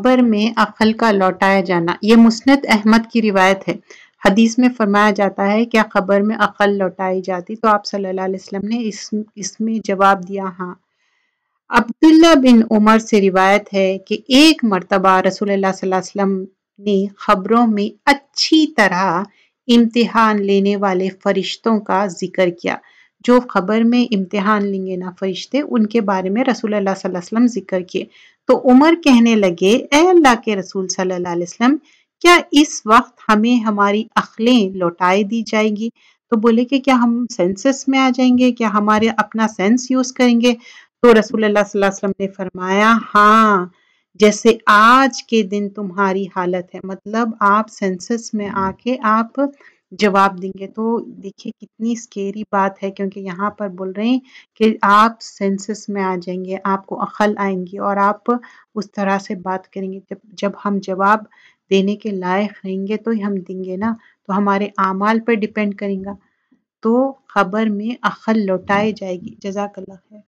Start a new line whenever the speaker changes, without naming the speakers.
अबर में अकल का लौटाया जाना ये मुस्नद अहमद की रिवायत है हदीस में फरमाया जाता है क्या खबर में अकल लौटाई जाती तो आप सल्लल्लाहु अलैहि वसल्लम ने इस इसमें जवाब दिया हाँ अब्दुल्ला बिन उमर से रिवायत है कि एक मरतबा रसूल वसल्लम ने खबरों में अच्छी तरह इम्तिहान लेने वाले फरिश्तों का जिक्र किया जो खबर में इम्तिहान लेंगे ना फरिश्ते उनके बारे में रसूल अल्लाह वसल्लम जिक्र किए तो उमर कहने लगे ए अल्लाह के रसूल सल्लल्लाहु अलैहि वसल्लम क्या इस वक्त हमें हमारी अखलें लौटाए दी जाएगी तो बोले कि क्या हम सेंसस में आ जाएंगे क्या हमारे अपना सेंस यूज़ करेंगे तो रसूल अल्लाह वसल्लम ने फरमाया हाँ जैसे आज के दिन तुम्हारी हालत है मतलब आप सेंसस में आके आप जवाब देंगे तो देखिए कितनी स्केरी बात है क्योंकि यहाँ पर बोल रहे हैं कि आप सेंसेस में आ जाएंगे आपको अकल आएंगी और आप उस तरह से बात करेंगे जब जब हम जवाब देने के लायक रहेंगे तो हम देंगे ना तो हमारे आमाल पर डिपेंड करेंगे तो खबर में अखल लौटाई जाएगी जजाकल्ला खैर